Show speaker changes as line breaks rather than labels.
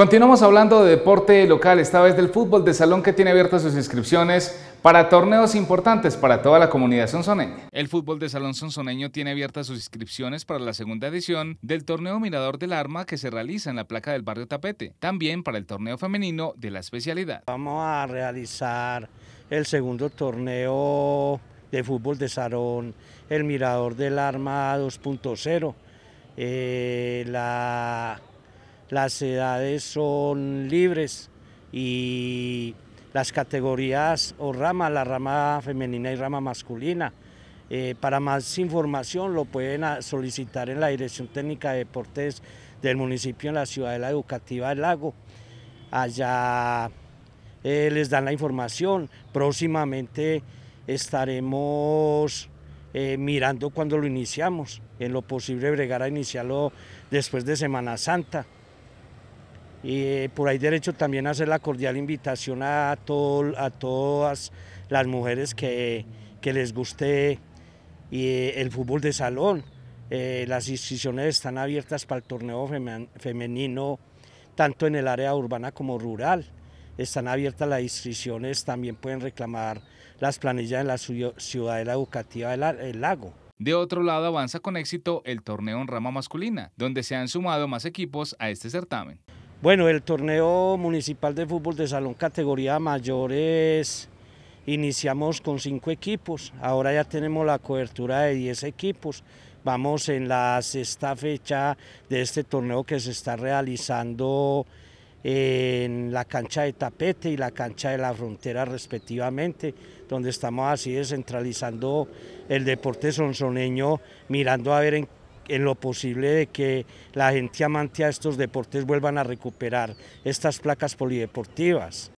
Continuamos hablando de deporte local, esta vez del fútbol de salón que tiene abiertas sus inscripciones para torneos importantes para toda la comunidad sonsoneña. El fútbol de salón sonsoneño tiene abiertas sus inscripciones para la segunda edición del torneo Mirador del Arma que se realiza en la placa del barrio Tapete, también para el torneo femenino de
la especialidad. Vamos a realizar el segundo torneo de fútbol de salón, el Mirador del Arma 2.0. Eh, la las edades son libres y las categorías o rama la rama femenina y rama masculina. Eh, para más información lo pueden solicitar en la Dirección Técnica de Deportes del municipio en la la Educativa del Lago. Allá eh, les dan la información. Próximamente estaremos eh, mirando cuando lo iniciamos, en lo posible bregar a iniciarlo después de Semana Santa. Y eh, por ahí derecho también hacer la cordial invitación a, a todas las mujeres que, les guste eh, el fútbol de salón. Eh, las inscripciones están abiertas para el torneo femenino, tanto en el área urbana como rural. Están abiertas las inscripciones, también pueden reclamar las planillas en la ciudadela educativa del lago. De otro lado, avanza con
éxito el torneo en rama masculina, donde se han sumado más equipos a este certamen.
Bueno, el torneo municipal de fútbol de salón categoría mayores iniciamos con cinco equipos, ahora ya tenemos la cobertura de 10 equipos. Vamos en la sexta fecha de este torneo que se está realizando en la cancha de Tapete y la cancha de la frontera respectivamente, donde estamos así descentralizando el deporte sonsoneño, mirando a ver en en lo posible de que la gente amante a estos deportes vuelvan a recuperar estas placas polideportivas.